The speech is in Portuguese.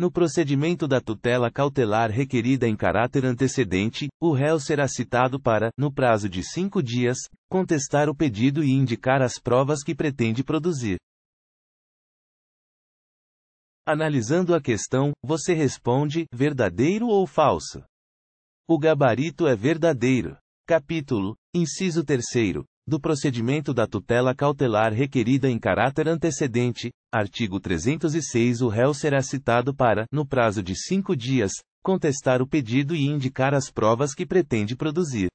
No procedimento da tutela cautelar requerida em caráter antecedente, o réu será citado para, no prazo de cinco dias, contestar o pedido e indicar as provas que pretende produzir. Analisando a questão, você responde: verdadeiro ou falso? O gabarito é verdadeiro. Capítulo: Inciso 3 do procedimento da tutela cautelar requerida em caráter antecedente, artigo 306 o réu será citado para, no prazo de cinco dias, contestar o pedido e indicar as provas que pretende produzir.